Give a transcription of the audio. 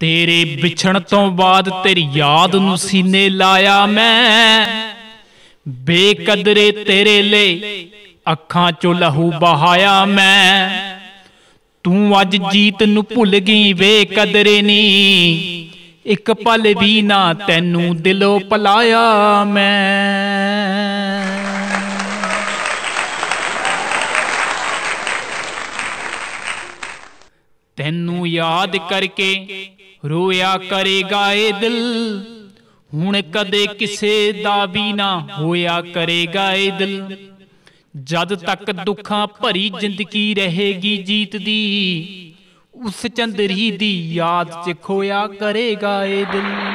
ਤੇਰੇ ਵਿਛਣ ਤੋਂ ਬਾਅਦ ਤੇਰੀ ਯਾਦ ਨੂੰ ਸੀਨੇ ਲਾਇਆ ਮੈਂ ਬੇਕਦਰੇ ਤੇਰੇ ਲਈ ਅੱਖਾਂ ਚੋਂ ਲਹੂ ਬਹਾਇਆ ਮੈਂ ਤੂੰ ਅੱਜ ਜੀਤ ਨੂੰ ਭੁੱਲ ਗਈ ਵੇ ਕਦਰੇ ਇੱਕ ਪਲ ਵੀ ਨਾ ਤੈਨੂੰ ਦਿਲੋਂ ਪਲਾਇਆ ਮੈਂ ਤੈਨੂੰ ਯਾਦ ਕਰਕੇ ਰੋਇਆ ਕਰੇਗਾ ਇਹ ਦਿਲ ਹੁਣ ਕਦੇ ਕਿਸੇ ਦਾ ਵੀ ਨਾ ਹੋਇਆ ਕਰੇਗਾ ਇਹ ਦਿਲ ਜਦ ਤੱਕ ਦੁੱਖਾਂ ਭਰੀ ਜ਼ਿੰਦਗੀ ਰਹੇਗੀ ਜੀਤ ਦੀ ਉਸ ਚੰਦਰੀ ਦੀ ਯਾਦ 'ਚ ਖੋਇਆ ਕਰੇਗਾ ਇਹ ਦਿਲ